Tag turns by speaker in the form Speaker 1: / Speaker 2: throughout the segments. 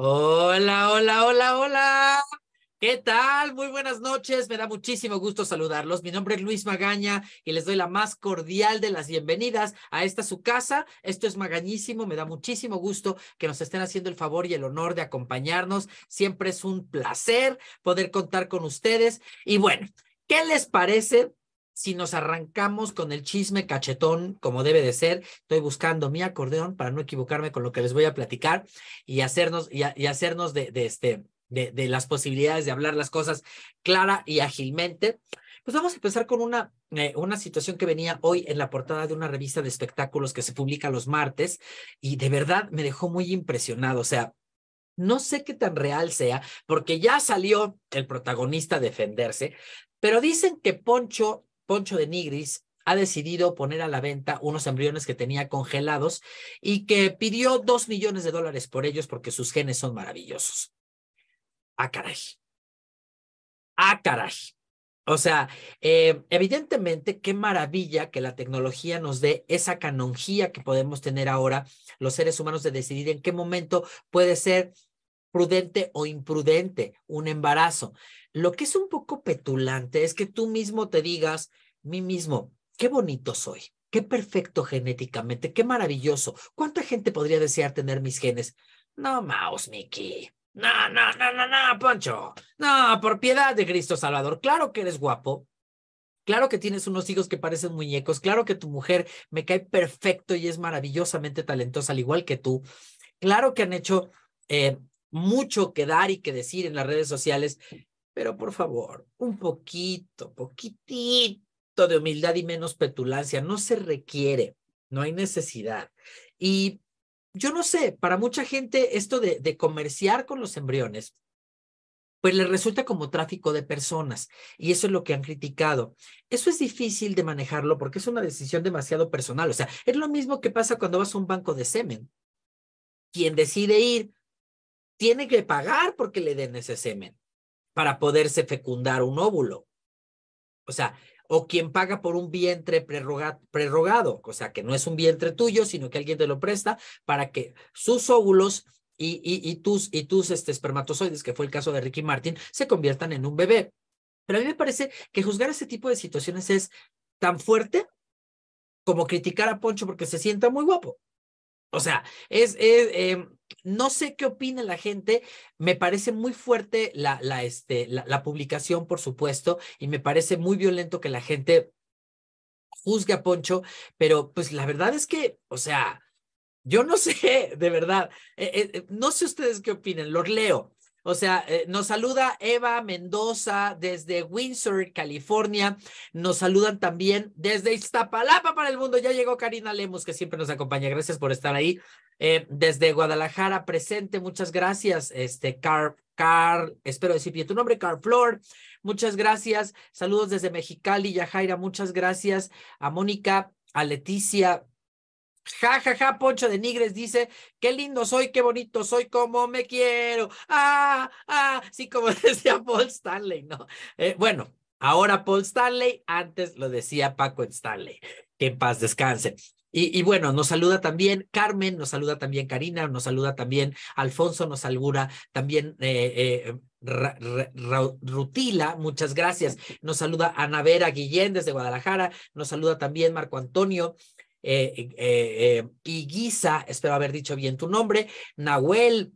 Speaker 1: Hola, hola, hola, hola. ¿Qué tal? Muy buenas noches. Me da muchísimo gusto saludarlos. Mi nombre es Luis Magaña y les doy la más cordial de las bienvenidas a esta su casa. Esto es Magañísimo. Me da muchísimo gusto que nos estén haciendo el favor y el honor de acompañarnos. Siempre es un placer poder contar con ustedes. Y bueno, ¿qué les parece si nos arrancamos con el chisme cachetón, como debe de ser, estoy buscando mi acordeón para no equivocarme con lo que les voy a platicar y hacernos, y, hacernos de, este, de, las posibilidades de hablar las cosas clara y ágilmente. Pues vamos a empezar con una, eh, una situación que venía hoy en la portada de una revista de espectáculos que se publica los martes y de verdad me dejó muy impresionado. O sea, no sé qué tan real sea, porque ya salió el protagonista a defenderse, pero dicen que Poncho Poncho de Nigris ha decidido poner a la venta unos embriones que tenía congelados y que pidió dos millones de dólares por ellos porque sus genes son maravillosos. Ah, caray. Ah, caray. O sea, eh, evidentemente, qué maravilla que la tecnología nos dé esa canonjía que podemos tener ahora los seres humanos de decidir en qué momento puede ser prudente o imprudente un embarazo. Lo que es un poco petulante es que tú mismo te digas, mí mismo, qué bonito soy, qué perfecto genéticamente, qué maravilloso. ¿Cuánta gente podría desear tener mis genes? No, Mouse, Mickey. No, no, no, no, no, Poncho. No, por piedad de Cristo Salvador. Claro que eres guapo. Claro que tienes unos hijos que parecen muñecos. Claro que tu mujer me cae perfecto y es maravillosamente talentosa, al igual que tú. Claro que han hecho eh, mucho que dar y que decir en las redes sociales, pero por favor, un poquito, poquitito de humildad y menos petulancia, no se requiere, no hay necesidad. Y yo no sé, para mucha gente esto de, comerciar con los embriones, pues le resulta como tráfico de personas y eso es lo que han criticado. Eso es difícil de manejarlo porque es una decisión demasiado personal, o sea, es lo mismo que pasa cuando vas a un banco de semen. Quien decide ir tiene que pagar porque le den ese semen para poderse fecundar un óvulo. O sea, o quien paga por un vientre prerrogado, o sea, que no es un vientre tuyo, sino que alguien te lo presta para que sus óvulos y, tus, y tus este, espermatozoides, que fue el caso de Ricky Martin, se conviertan en un bebé. Pero a mí me parece que juzgar ese tipo de situaciones es tan fuerte como criticar a Poncho porque se sienta muy guapo. O sea, es, em, no sé qué opina la gente. Me parece muy fuerte la, la, este, la, publicación, por supuesto, y me parece muy violento que la gente juzgue a Poncho, pero pues la verdad es que, o sea, yo no sé, de verdad, eh, eh, no sé ustedes qué opinan, los leo. O sea, eh, nos saluda Eva Mendoza desde Windsor, California. Nos saludan también desde Iztapalapa para el mundo. Ya llegó Karina Lemos, que siempre nos acompaña. Gracias por estar ahí. Eh, desde Guadalajara, presente, muchas gracias, este, Car Carl, espero decir bien tu nombre, Carl Flor, muchas gracias, saludos desde Mexicali, Yajaira, muchas gracias, a Mónica, a Leticia, Ja, ja, ja, Poncho de Nigres dice, qué lindo soy, qué bonito soy, cómo me quiero. Ah, ah, sí, como decía Paul Stanley, ¿no? Eh, bueno, ahora Paul Stanley, antes lo decía Paco Stanley, que en paz descanse. Y, bueno, nos saluda también Carmen, nos saluda también Karina, nos saluda también Alfonso, nos saluda también eh, eh, Rutila, muchas gracias. Nos saluda Ana Vera Guillén desde Guadalajara, nos saluda también Marco Antonio eh, eh, eh, eh Guisa espero haber dicho bien tu nombre, Nahuel,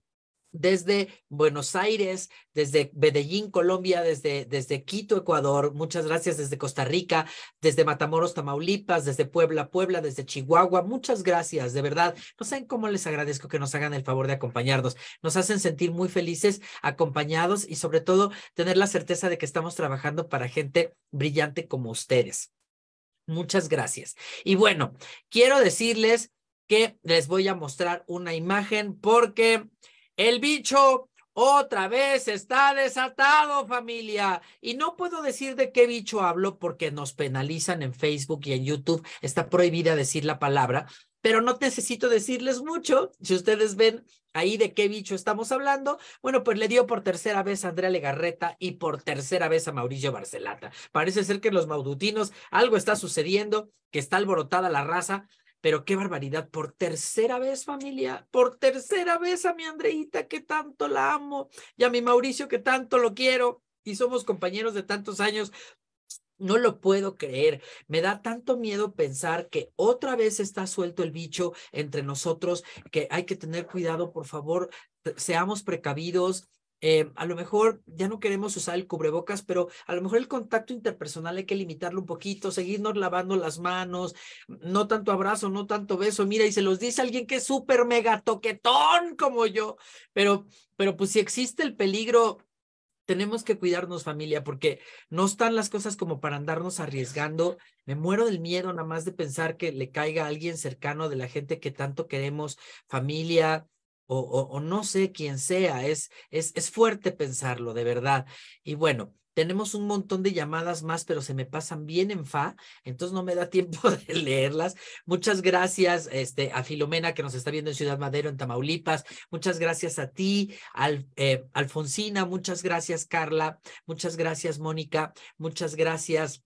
Speaker 1: desde Buenos Aires, desde Medellín, Colombia, desde, desde Quito, Ecuador, muchas gracias desde Costa Rica, desde Matamoros, Tamaulipas, desde Puebla, Puebla, desde Chihuahua, muchas gracias, de verdad. No saben cómo les agradezco que nos hagan el favor de acompañarnos. Nos hacen sentir muy felices, acompañados y sobre todo tener la certeza de que estamos trabajando para gente brillante como ustedes. Muchas gracias. Y bueno, quiero decirles que les voy a mostrar una imagen porque el bicho otra vez está desatado, familia. Y no puedo decir de qué bicho hablo porque nos penalizan en Facebook y en YouTube. Está prohibida decir la palabra, pero no necesito decirles mucho. Si ustedes ven ahí de qué bicho estamos hablando, bueno, pues le dio por tercera vez a Andrea Legarreta y por tercera vez a Mauricio Barcelata. Parece ser que en los maudutinos algo está sucediendo, que está alborotada la raza, pero qué barbaridad, por tercera vez familia, por tercera vez a mi Andreita que tanto la amo y a mi Mauricio que tanto lo quiero y somos compañeros de tantos años, no lo puedo creer. Me da tanto miedo pensar que otra vez está suelto el bicho entre nosotros, que hay que tener cuidado, por favor, seamos precavidos. Eh, a lo mejor ya no queremos usar el cubrebocas, pero a lo mejor el contacto interpersonal hay que limitarlo un poquito, seguirnos lavando las manos, no tanto abrazo, no tanto beso. Mira, y se los dice alguien que es súper mega toquetón como yo, pero, pero pues si existe el peligro, tenemos que cuidarnos familia porque no están las cosas como para andarnos arriesgando. Me muero del miedo nada más de pensar que le caiga a alguien cercano de la gente que tanto queremos, familia, o, no sé quién sea, es, es, es fuerte pensarlo, de verdad. Y bueno, tenemos un montón de llamadas más, pero se me pasan bien en fa, entonces no me da tiempo de leerlas. Muchas gracias este, a Filomena que nos está viendo en Ciudad Madero, en Tamaulipas. Muchas gracias a ti, eh, Alfonsina. Muchas gracias, Carla. Muchas gracias, Mónica. Muchas gracias.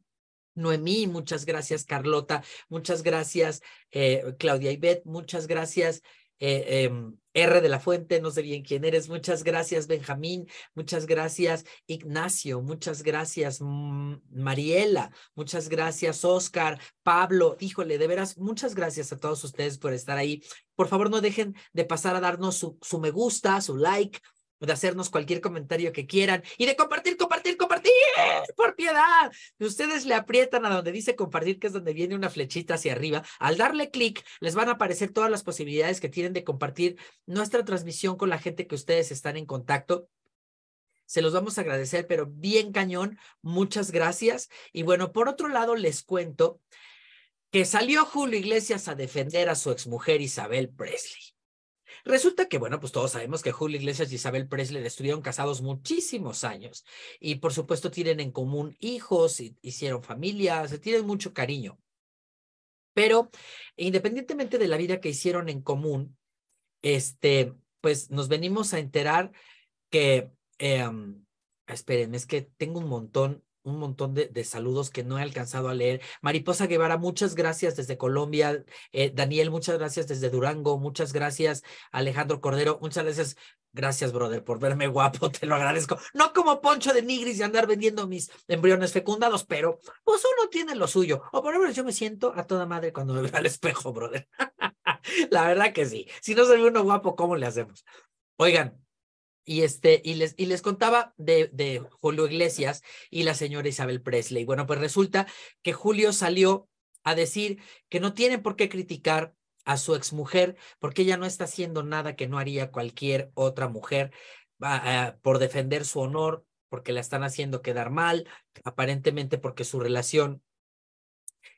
Speaker 1: Noemí, muchas gracias Carlota, muchas gracias eh, Claudia Claudia Ibet, muchas gracias eh, em, R de la Fuente, no sé bien quién eres. Muchas gracias, Benjamín. Muchas gracias, Ignacio. Muchas gracias, Mariela. Muchas gracias, Oscar, Pablo. Híjole, de veras, muchas gracias a todos ustedes por estar ahí. Por favor, no dejen de pasar a darnos su, su me gusta, su like, de hacernos cualquier comentario que quieran y de compartir, compartir, compartir, por piedad. Ustedes le aprietan a donde dice compartir, que es donde viene una flechita hacia arriba. Al darle clic, les van a aparecer todas las posibilidades que tienen de compartir nuestra transmisión con la gente que ustedes están en contacto. Se los vamos a agradecer, pero bien cañón. Muchas gracias. Y bueno, por otro lado, les cuento que salió Julio Iglesias a defender a su exmujer Isabel Presley. Resulta que, bueno, pues todos sabemos que Julio Iglesias y Isabel Presley estuvieron casados muchísimos años y por supuesto tienen en común hijos, hicieron familia, se tienen mucho cariño. Pero independientemente de la vida que hicieron en común, este, pues nos venimos a enterar que, em, espérenme, es que tengo un montón un montón de, saludos que no he alcanzado a leer. Mariposa Guevara, muchas gracias desde Colombia. Eh, Daniel, muchas gracias desde Durango. Muchas gracias, Alejandro Cordero. Muchas gracias. Gracias, brother, por verme guapo, te lo agradezco. No como Poncho de Nigris y andar vendiendo mis embriones fecundados, pero pues uno tiene lo suyo. O por ejemplo, yo me siento a toda madre cuando me veo al espejo, brother. La verdad que sí. Si no soy uno guapo, ¿cómo le hacemos? Oigan, y, este, y, les, y les contaba de, de Julio Iglesias y la señora Isabel Presley. Bueno, pues resulta que Julio salió a decir que no tienen por qué criticar a su exmujer porque ella no está haciendo nada que no haría cualquier otra mujer ah, ah, por defender su honor, porque la están haciendo quedar mal, aparentemente porque su relación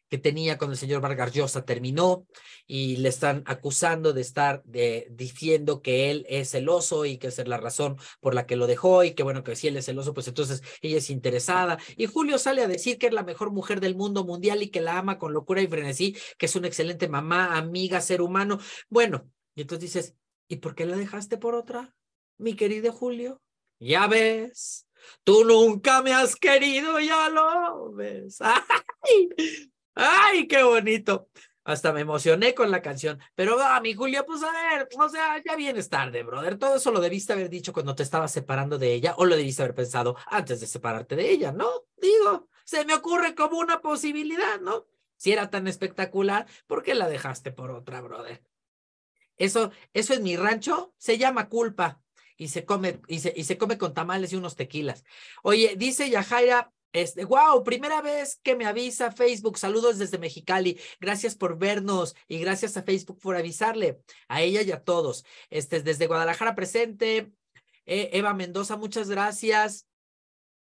Speaker 1: que tenía con el señor Vargas Llosa terminó y le están acusando de estar de, diciendo que él es celoso y que esa es la razón por la que lo dejó y que bueno, que si él es celoso, pues entonces ella es interesada. Y Julio sale a decir que es la mejor mujer del mundo mundial y que la ama con locura y frenesí, que es una excelente mamá, amiga, ser humano. Bueno, y entonces dices, ¿y por qué la dejaste por otra, mi querido Julio? Ya ves, tú nunca me has querido, ya lo ves. ¡Ay, qué bonito! Hasta me emocioné con la canción. Pero, ah, mi Julia, pues a ver, o sea, ya vienes tarde, brother. Todo eso lo debiste haber dicho cuando te estabas separando de ella o lo debiste haber pensado antes de separarte de ella, ¿no? Digo, se me ocurre como una posibilidad, ¿no? Si era tan espectacular, ¿por qué la dejaste por otra, brother? Eso, eso en mi rancho se llama culpa y se come, y se, y se come con tamales y unos tequilas. Oye, dice Yajaira este, wow, primera vez que me avisa Facebook. Saludos desde Mexicali. Gracias por vernos y gracias a Facebook por avisarle a ella y a todos. Este, desde Guadalajara presente. Eh, Eva Mendoza, muchas gracias.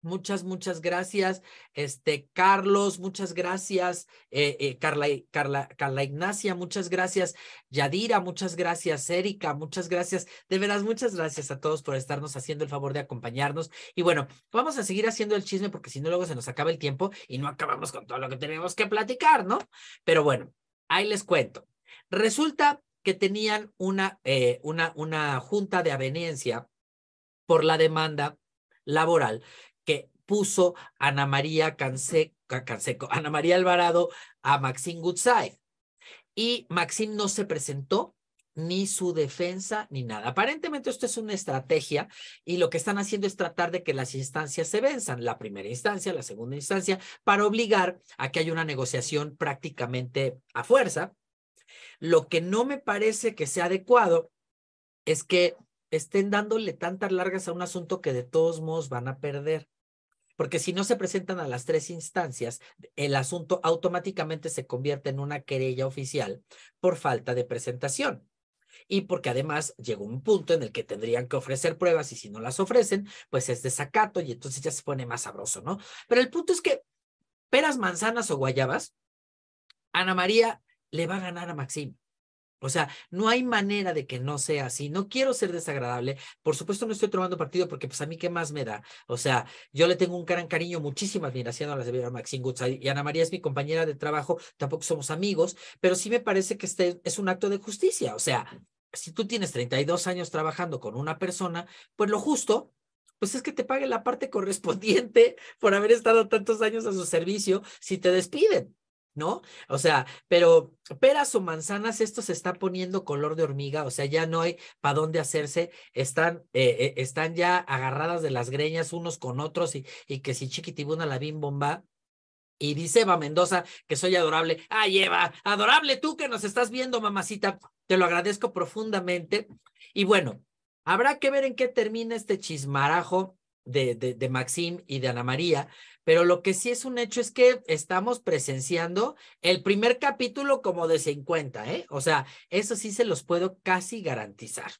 Speaker 1: Muchas, muchas gracias. Este, Carlos, muchas gracias. Eh, eh, Carla, Carla, Ignacia, muchas gracias. Yadira, muchas gracias. Erika, muchas gracias. De veras, muchas gracias a todos por estarnos haciendo el favor de acompañarnos. Y bueno, vamos a seguir haciendo el chisme porque si no, luego se nos acaba el tiempo y no acabamos con todo lo que tenemos que platicar, ¿no? Pero bueno, ahí les cuento. Resulta que tenían una, eh, una, una junta de avenencia por la demanda laboral puso Ana María Canseco, Canseco, Ana María Alvarado a Maxine Goodside. Y Maxine no se presentó ni su defensa ni nada. Aparentemente esto es una estrategia y lo que están haciendo es tratar de que las instancias se venzan, la primera instancia, la segunda instancia, para obligar a que haya una negociación prácticamente a fuerza. Lo que no me parece que sea adecuado es que estén dándole tantas largas a un asunto que de todos modos van a perder porque si no se presentan a las tres instancias, el asunto automáticamente se convierte en una querella oficial por falta de presentación. Y porque además llegó un punto en el que tendrían que ofrecer pruebas y si no las ofrecen, pues es desacato y entonces ya se pone más sabroso, ¿no? Pero el punto es que peras, manzanas o guayabas, Ana María le va a ganar a Maxim. O sea, no hay manera de que no sea así. No quiero ser desagradable. Por supuesto, no estoy tomando partido porque, pues, a mí qué más me da. O sea, yo le tengo un gran cariño, muchísima admiración a la señora Maxine Goods. Y Ana María es mi compañera de trabajo, tampoco somos amigos, pero sí me parece que este es un acto de justicia. O sea, si tú tienes 32 años trabajando con una persona, pues lo justo pues es que te pague la parte correspondiente por haber estado tantos años a su servicio si te despiden. ¿no? O sea, pero peras o manzanas, esto se está poniendo color de hormiga, o sea, ya no hay para dónde hacerse, están, eh, eh, están ya agarradas de las greñas unos con otros y, y que si chiquitibuna la bim bomba. Y dice Eva Mendoza que soy adorable. Ay, Eva, adorable tú que nos estás viendo, mamacita. Te lo agradezco profundamente. Y bueno, habrá que ver en qué termina este chismarajo de, de, Maxim y de Ana María, pero lo que sí es un hecho es que estamos presenciando el primer capítulo como de 50, ¿eh? O sea, eso sí se los puedo casi garantizar.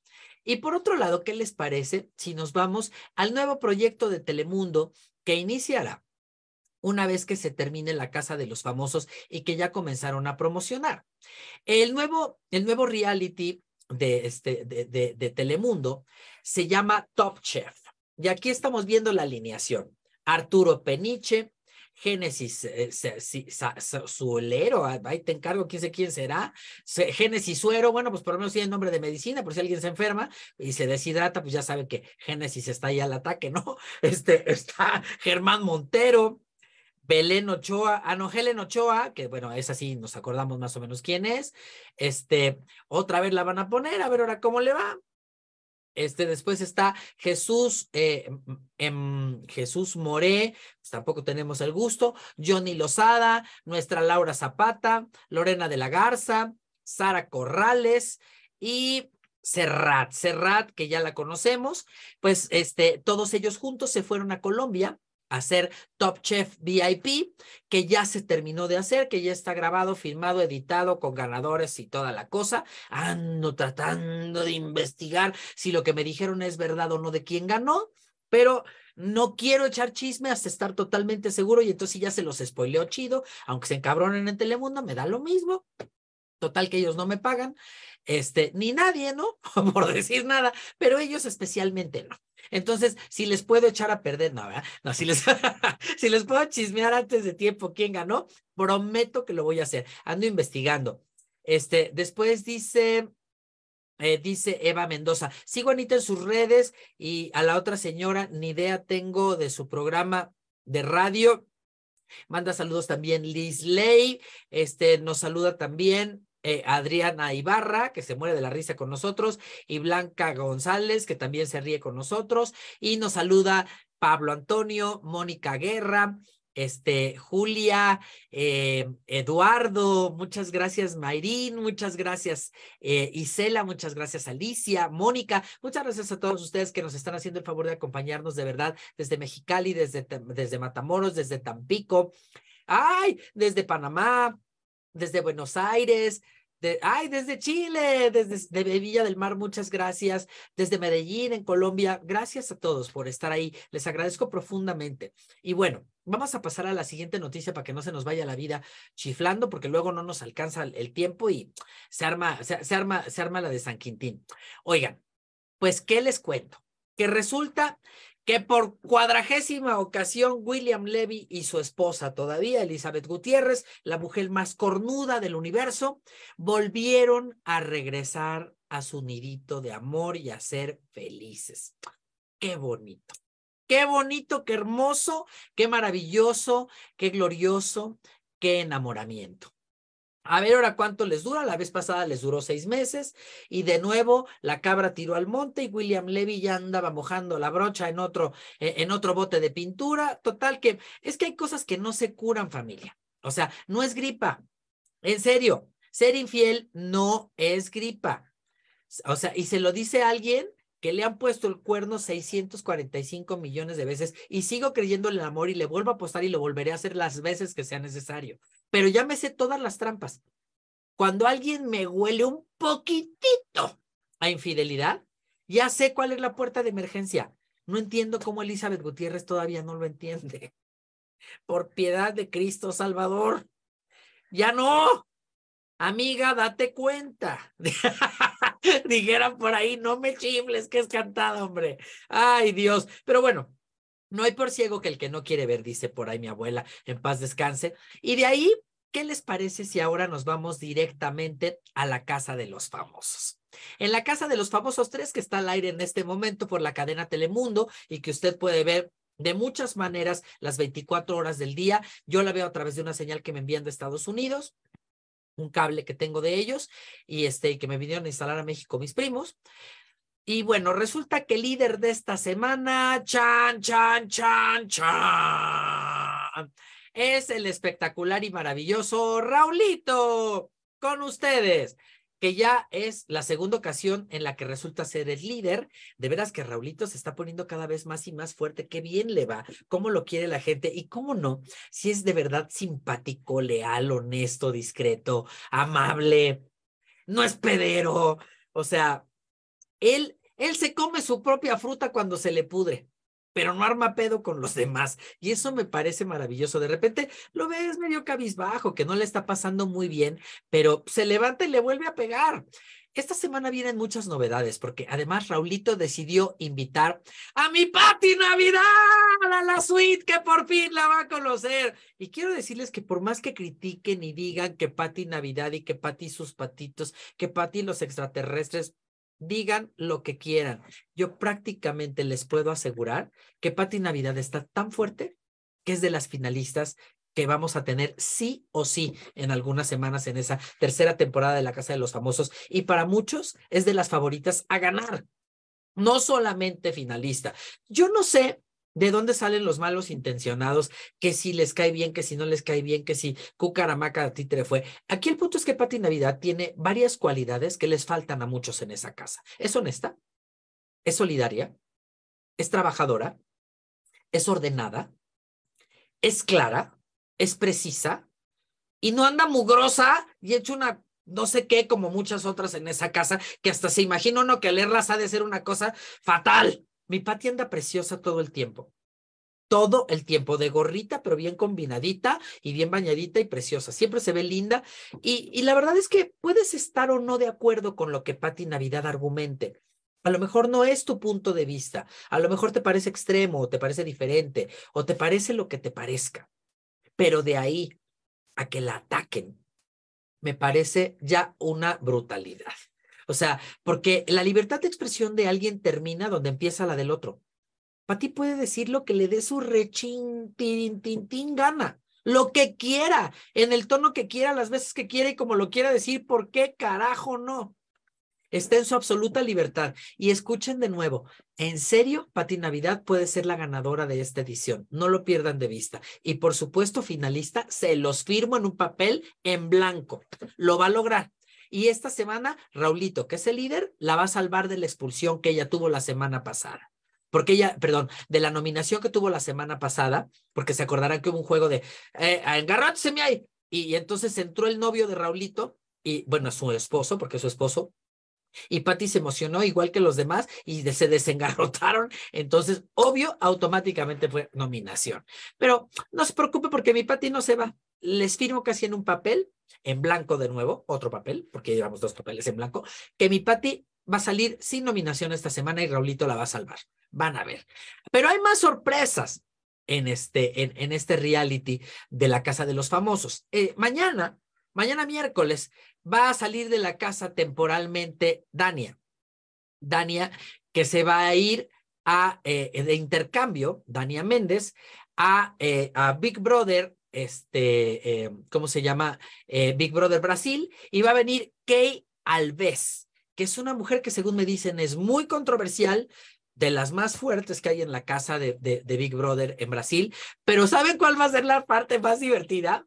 Speaker 1: Y por otro lado, ¿qué les parece si nos vamos al nuevo proyecto de Telemundo que iniciará una vez que se termine la casa de los famosos y que ya comenzaron a promocionar? El nuevo, el nuevo reality de, este, de Telemundo se llama Top Chef. Y aquí estamos viendo la alineación. Arturo Peniche, Génesis eh, ahí te encargo, quién sé quién será. Génesis Suero, bueno, pues por lo menos tiene nombre de medicina, por si alguien se enferma y se deshidrata, pues ya sabe que Génesis está ahí al ataque, ¿no? Este, está Germán Montero, Belén Ochoa, ah, no, Helen Ochoa, que bueno, es así, nos acordamos más o menos quién es. Este, otra vez la van a poner, a ver ahora cómo le va. Este, después está Jesús, eh, em, em, Jesús Moré, pues tampoco tenemos el gusto, Johnny Lozada, nuestra Laura Zapata, Lorena de la Garza, Sara Corrales y Serrat, Serrat, que ya la conocemos, pues este, todos ellos juntos se fueron a Colombia hacer Top Chef VIP, que ya se terminó de hacer, que ya está grabado, filmado, editado, con ganadores y toda la cosa. Ando tratando de investigar si lo que me dijeron es verdad o no de quién ganó, pero no quiero echar chisme hasta estar totalmente seguro y entonces ya se los spoileó chido, aunque se encabronen en Telemundo, me da lo mismo. Total que ellos no me pagan, este, ni nadie, ¿no? Por decir nada, pero ellos especialmente no. Entonces, si les puedo echar a perder, no, ¿verdad? No, si les, puedo chismear antes de tiempo quién ganó, prometo que lo voy a hacer. Ando investigando. Este, después dice, eh, dice Eva Mendoza, sigo Anita en sus redes y a la otra señora, ni idea tengo de su programa de radio. Manda saludos también Liz Ley, este, nos saluda también eh, Adriana Ibarra, que se muere de la risa con nosotros, y Blanca González, que también se ríe con nosotros, y nos saluda Pablo Antonio, Mónica Guerra, este, Julia, eh, Eduardo, muchas gracias Mayrín, muchas gracias eh, Isela, muchas gracias Alicia, Mónica, muchas gracias a todos ustedes que nos están haciendo el favor de acompañarnos de verdad desde Mexicali, desde, desde Matamoros, desde Tampico, ay, desde Panamá, desde Buenos Aires, de, ay, desde Chile, desde Villa del Mar, muchas gracias, desde Medellín, en Colombia, gracias a todos por estar ahí, les agradezco profundamente. Y bueno, vamos a pasar a la siguiente noticia para que no se nos vaya la vida chiflando, porque luego no nos alcanza el tiempo y se arma, arma, se arma la de San Quintín. Oigan, pues, ¿qué les cuento? Que resulta que por cuadragésima ocasión William Levy y su esposa todavía, Elizabeth Gutiérrez, la mujer más cornuda del universo, volvieron a regresar a su nidito de amor y a ser felices. Qué bonito. Qué bonito, qué hermoso, qué maravilloso, qué glorioso, qué enamoramiento. A ver ahora cuánto les dura. La vez pasada les duró seis meses y de nuevo la cabra tiró al monte y William Levy ya andaba mojando la brocha en otro, e-, en otro bote de pintura. Total que es que hay cosas que no se curan familia. O sea, no es gripa. En serio, ser infiel no es gripa. O sea, y se lo dice alguien que le han puesto el cuerno 645 millones de veces y sigo creyendo el amor y le vuelvo a apostar y lo volveré a hacer las veces que sea necesario pero ya me sé todas las trampas. Cuando alguien me huele un poquitito a infidelidad, ya sé cuál es la puerta de emergencia. No entiendo cómo Elizabeth Gutiérrez todavía no lo entiende. Por piedad de Cristo Salvador. Ya no. Amiga, date cuenta. Dijera por ahí, no me chibles, que es cantado, hombre. Ay, Dios. Pero bueno, no hay por ciego que el que no quiere ver, dice por ahí mi abuela, en paz descanse. Y de ahí, ¿qué les parece si ahora nos vamos directamente a la casa de los famosos? En la casa de los famosos tres, que está al aire en este momento por la cadena Telemundo y que usted puede ver de muchas maneras las 24 horas del día. Yo la veo a través de una señal que me envían de Estados Unidos un cable que tengo de ellos y este que me vinieron a instalar a México mis primos. Y bueno, resulta que el líder de esta semana, chan, chan, chan, chan, es el espectacular y maravilloso Raulito, con ustedes, que ya es la segunda ocasión en la que resulta ser el líder. De veras que Raulito se está poniendo cada vez más y más fuerte, qué bien le va, cómo lo quiere la gente y cómo no, si es de verdad simpático, leal, honesto, discreto, amable, no es pedero, o sea, él, se come su propia fruta cuando se le pudre pero no arma pedo con los demás. Y eso me parece maravilloso. De repente lo ves medio cabizbajo, que no le está pasando muy bien, pero se levanta y le vuelve a pegar. Esta semana vienen muchas novedades, porque además Raulito decidió invitar a mi Pati Navidad a la suite, que por fin la va a conocer. Y quiero decirles que por más que critiquen y digan que Pati Navidad y que Pati sus patitos, que Pati los extraterrestres, digan lo que quieran. Yo prácticamente les puedo asegurar que Pati Navidad está tan fuerte que es de las finalistas que vamos a tener sí o sí en algunas semanas en esa tercera temporada de La Casa de los Famosos y para muchos es de las favoritas a ganar, no solamente finalista. Yo no sé ¿De dónde salen los malos intencionados? Que si les cae bien, que si no les cae bien, que si cucaramaca a títere fue. Aquí el punto es que Pati Navidad tiene varias cualidades que les faltan a muchos en esa casa. Es honesta, es solidaria, es trabajadora, es ordenada, es clara, es precisa y no anda mugrosa y hecho una no sé qué como muchas otras en esa casa que hasta se imagino no que leerlas ha de ser una cosa fatal. Mi Pati anda preciosa todo el tiempo. Todo el tiempo, de gorrita, pero bien combinadita y bien bañadita y preciosa. Siempre se ve linda. Y, la verdad es que puedes estar o no de acuerdo con lo que Pati Navidad argumente. A lo mejor no es tu punto de vista. A lo mejor te parece extremo o te parece diferente o te parece lo que te parezca. Pero de ahí a que la ataquen, me parece ya una brutalidad. O sea, porque la libertad de expresión de alguien termina donde empieza la del otro. Pati puede decir lo que le dé su rechín, tin, tin, tin, gana. Lo que quiera, en el tono que quiera, las veces que quiera y como lo quiera decir, ¿por qué carajo no? Está en su absoluta libertad. Y escuchen de nuevo, en serio, Pati Navidad puede ser la ganadora de esta edición. No lo pierdan de vista. Y por supuesto, finalista, se los firmo en un papel en blanco. Lo va a lograr, y esta semana, Raulito, que es el líder, la va a salvar de la expulsión que ella tuvo la semana pasada. Porque ella, perdón, de la nominación que tuvo la semana pasada, porque se acordarán que hubo un juego de eh, se me Y, entonces entró el novio de Raulito, y bueno, su esposo, porque su esposo y Patty se emocionó igual que los demás y se desengarrotaron. Entonces, obvio, automáticamente fue nominación. Pero no se preocupe porque mi Patty no se va les firmo casi en un papel en blanco de nuevo, otro papel, porque llevamos dos papeles en blanco, que mi Patti va a salir sin nominación esta semana y Raulito la va a salvar. Van a ver. Pero hay más sorpresas en este, en, este reality de la Casa de los Famosos. Eh, mañana, mañana miércoles, va a salir de la casa temporalmente Dania. Dania, que se va a ir a, eh, de intercambio, Dania Méndez, a, eh, a Big Brother este, eh, ¿cómo se llama? Eh, Big Brother Brasil, y va a venir Kay Alves, que es una mujer que según me dicen es muy controversial, de las más fuertes que hay en la casa de, Big Brother en Brasil, pero ¿saben cuál va a ser la parte más divertida?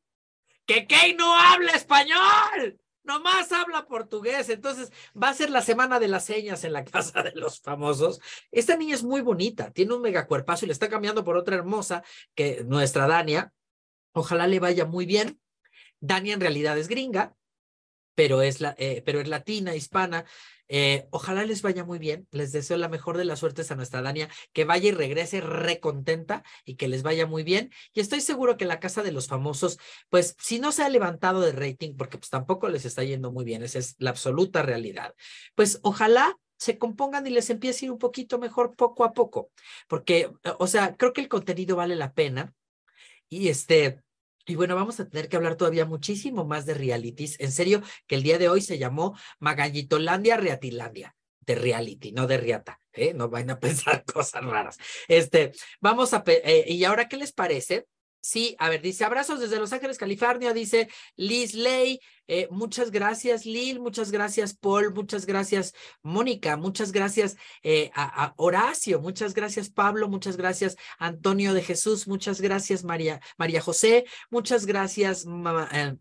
Speaker 1: Que Kay no habla español nomás habla portugués. Entonces va a ser la semana de las señas en la casa de los famosos. Esta niña es muy bonita, tiene un mega cuerpazo y le está cambiando por otra hermosa que nuestra Dania, Ojalá le vaya muy bien. Dania en realidad es gringa, pero es, la, eh, pero es latina, hispana. Eh, ojalá les vaya muy bien. Les deseo la mejor de las suertes a nuestra Dania, que vaya y regrese recontenta y que les vaya muy bien. Y estoy seguro que la Casa de los Famosos, pues si no se ha levantado de rating, porque pues tampoco les está yendo muy bien, esa es la absoluta realidad, pues ojalá se compongan y les empiece a ir un poquito mejor poco a poco, porque, o sea, creo que el contenido vale la pena. Y este, y bueno, vamos a tener que hablar todavía muchísimo más de realities. En serio, que el día de hoy se llamó Magallitolandia, Reatilandia de reality, no de riata, ¿eh? no vayan a pensar cosas raras. Este, vamos a, eh, y ahora, ¿qué les parece Sí, a ver, dice abrazos desde Los Ángeles, California, dice Liz Ley. Eh, muchas gracias, Lil, muchas gracias, Paul, muchas gracias, Mónica, muchas gracias eh, a, Horacio, muchas gracias, Pablo, muchas gracias, Antonio de Jesús, muchas gracias, María, María José, muchas gracias, eh,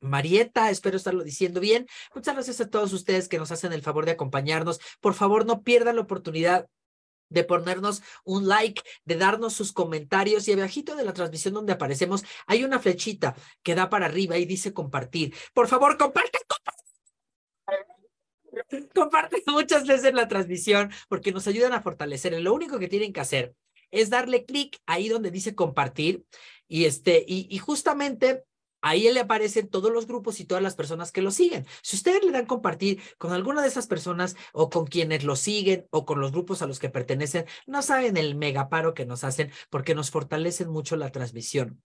Speaker 1: Marieta, espero estarlo diciendo bien. Muchas gracias a todos ustedes que nos hacen el favor de acompañarnos. Por favor, no pierdan la oportunidad de ponernos un like, de darnos sus comentarios y abajito de la transmisión donde aparecemos hay una flechita que da para arriba y dice compartir. Por favor, comparte comparte muchas veces la transmisión porque nos ayudan a fortalecer. Lo único que tienen que hacer es darle clic ahí donde dice compartir y este y, y justamente Ahí le aparecen todos los grupos y todas las personas que lo siguen. Si ustedes le dan compartir con alguna de esas personas o con quienes lo siguen o con los grupos a los que pertenecen, no saben el megaparo que nos hacen porque nos fortalecen mucho la transmisión.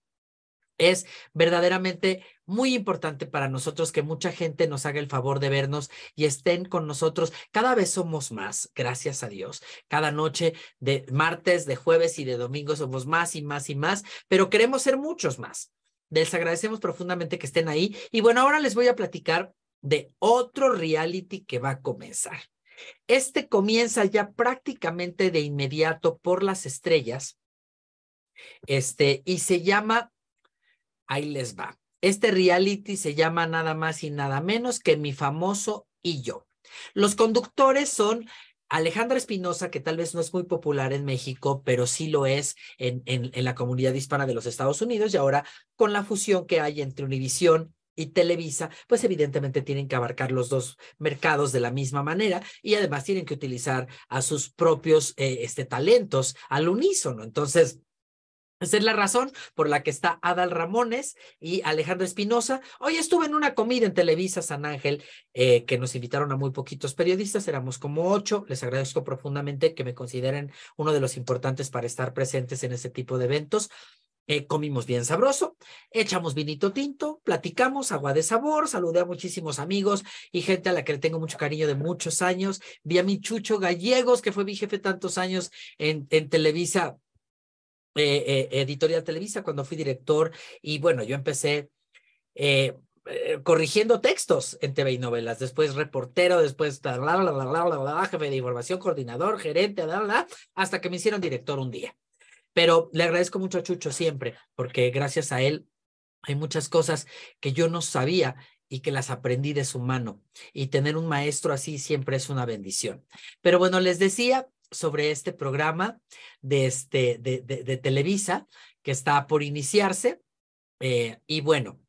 Speaker 1: Es verdaderamente muy importante para nosotros que mucha gente nos haga el favor de vernos y estén con nosotros. Cada vez somos más, gracias a Dios. Cada noche de martes, de jueves y de domingo somos más y más y más, pero queremos ser muchos más. Les agradecemos profundamente que estén ahí. Y bueno, ahora les voy a platicar de otro reality que va a comenzar. Este comienza ya prácticamente de inmediato por las estrellas. Este, y se llama, ahí les va. Este reality se llama nada más y nada menos que mi famoso y yo. Los conductores son Alejandra Espinosa, que tal vez no es muy popular en México, pero sí lo es en, en, la comunidad hispana de los Estados Unidos y ahora con la fusión que hay entre Univisión y Televisa, pues evidentemente tienen que abarcar los dos mercados de la misma manera y además tienen que utilizar a sus propios eh, este, talentos al unísono. Entonces, esa pues, es la razón por la que está Adal Ramones y Alejandro Espinosa. Hoy estuve en una comida en Televisa San Ángel eh, que nos invitaron a muy poquitos periodistas, éramos como ocho. Les agradezco profundamente que me consideren uno de los importantes para estar presentes en este tipo de eventos. Eh, comimos bien sabroso, echamos vinito tinto, platicamos agua de sabor, saludé a muchísimos amigos y gente a la que le tengo mucho cariño de muchos años. Vi a mi Chucho Gallegos, que fue mi jefe tantos años en, en Televisa eh, eh, Editorial Televisa cuando fui director y bueno, yo empecé eh, corrigiendo textos en TV y novelas, después reportero, después bla, jefe de información, coordinador, gerente, hasta que me hicieron director un día. Pero le agradezco mucho a Chucho siempre, porque gracias a él hay muchas cosas que yo no sabía y que las aprendí de su mano. Y tener un maestro así siempre es una bendición. Pero bueno, les decía, sobre este programa de, este, de, Televisa que está por iniciarse. Eh, y bueno,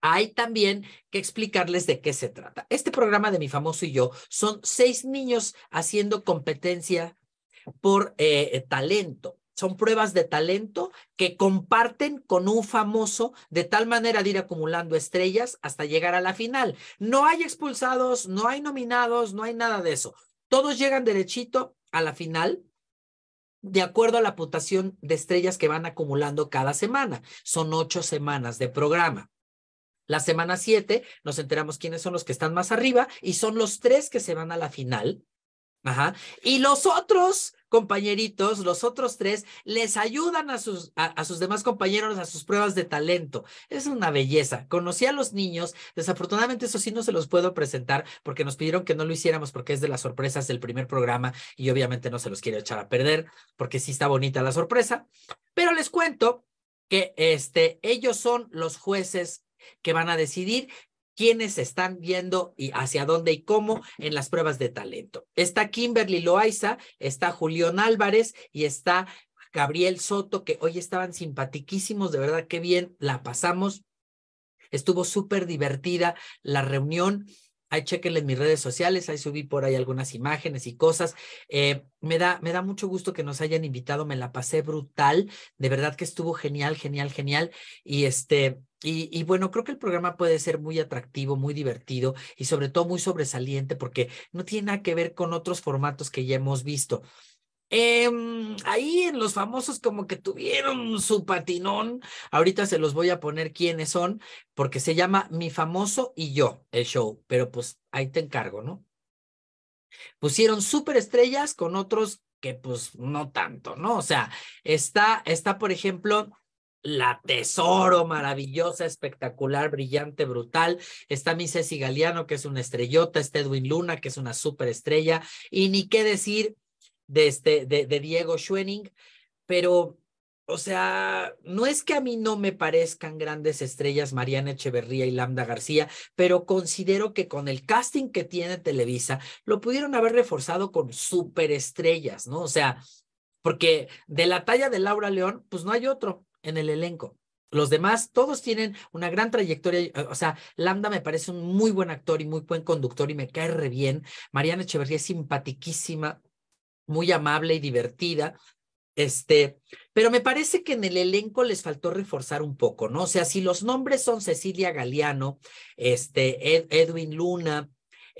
Speaker 1: hay también que explicarles de qué se trata. Este programa de Mi Famoso y Yo son seis niños haciendo competencia por eh, eh, talento. Son pruebas de talento que comparten con un famoso de tal manera de ir acumulando estrellas hasta llegar a la final. No hay expulsados, no hay nominados, no hay nada de eso. Todos llegan derechito a la final de acuerdo a la puntuación de estrellas que van acumulando cada semana. Son ocho semanas de programa. La semana siete nos enteramos quiénes son los que están más arriba y son los tres que se van a la final Ajá. Y los otros compañeritos, los otros tres, les ayudan a sus, a, sus demás compañeros a sus pruebas de talento. Es una belleza. Conocí a los niños, desafortunadamente eso sí no se los puedo presentar porque nos pidieron que no lo hiciéramos porque es de las sorpresas del primer programa y obviamente no se los quiero echar a perder porque sí está bonita la sorpresa. Pero les cuento que este, ellos son los jueces que van a decidir quiénes están viendo y hacia dónde y cómo en las pruebas de talento. Está Kimberly Loaiza, está Julián Álvarez y está Gabriel Soto, que hoy estaban simpatiquísimos, de verdad qué bien la pasamos. Estuvo súper divertida la reunión. Ahí chequenle en mis redes sociales, ahí subí por ahí algunas imágenes y cosas. Eh, me, da, me da mucho gusto que nos hayan invitado, me la pasé brutal, de verdad que estuvo genial, genial, genial. Y este, y, bueno, creo que el programa puede ser muy atractivo, muy divertido y sobre todo muy sobresaliente porque no tiene nada que ver con otros formatos que ya hemos visto. Em, ahí en los famosos como que tuvieron su patinón. Ahorita se los voy a poner quiénes son porque se llama Mi famoso y yo, el show. Pero pues ahí te encargo, ¿no? Pusieron estrellas con otros que pues no tanto, ¿no? O sea, está, está por ejemplo, la tesoro, maravillosa, espectacular, brillante, brutal. Está mi Ceci Galeano, que es una estrellota, está Edwin Luna, que es una superestrella, y ni qué decir de, este, de, Diego Schwenning, pero, o sea, no es que a mí no me parezcan grandes estrellas Mariana Echeverría y Lambda García, pero considero que con el casting que tiene Televisa, lo pudieron haber reforzado con superestrellas, ¿no? O sea, porque de la talla de Laura León, pues no hay otro en el elenco. Los demás, todos tienen una gran trayectoria. O sea, Lambda me parece un muy buen actor y muy buen conductor y me cae re bien. Mariana Echeverría es simpatiquísima, muy amable y divertida. Este, pero me parece que en el elenco les faltó reforzar un poco, ¿no? O sea, si los nombres son Cecilia Galeano, este, Edwin Luna,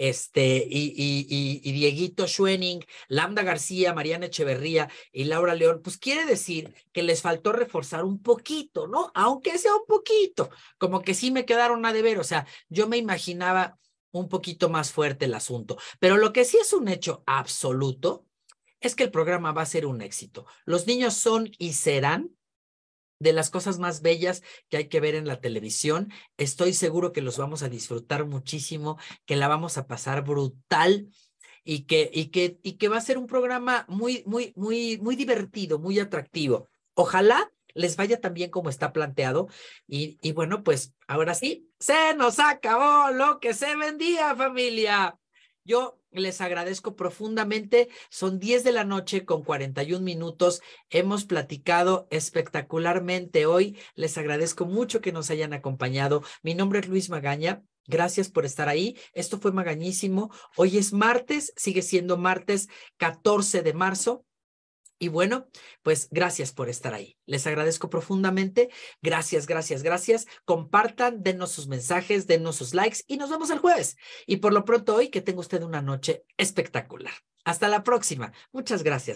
Speaker 1: este, y, y, y, Dieguito Schwenning, Lambda García, Mariana Echeverría y Laura León, pues quiere decir que les faltó reforzar un poquito, ¿no? Aunque sea un poquito, como que sí me quedaron a deber, o sea, yo me imaginaba un poquito más fuerte el asunto, pero lo que sí es un hecho absoluto es que el programa va a ser un éxito. Los niños son y serán de las cosas más bellas que hay que ver en la televisión. Estoy seguro que los vamos a disfrutar muchísimo, que la vamos a pasar brutal y que, y que, y que va a ser un programa muy, muy, muy, muy divertido, muy atractivo. Ojalá les vaya también como está planteado. Y, y bueno, pues ahora sí, se nos acabó lo que se vendía, familia. Yo les agradezco profundamente. Son 10 de la noche con 41 minutos. Hemos platicado espectacularmente hoy. Les agradezco mucho que nos hayan acompañado. Mi nombre es Luis Magaña. Gracias por estar ahí. Esto fue Magañísimo. Hoy es martes, sigue siendo martes 14 de marzo y bueno, pues gracias por estar ahí. Les agradezco profundamente. Gracias, gracias, gracias. Compartan, denos sus mensajes, dennos sus likes y nos vemos el jueves. Y por lo pronto hoy, que tenga usted una noche espectacular. Hasta la próxima. Muchas gracias.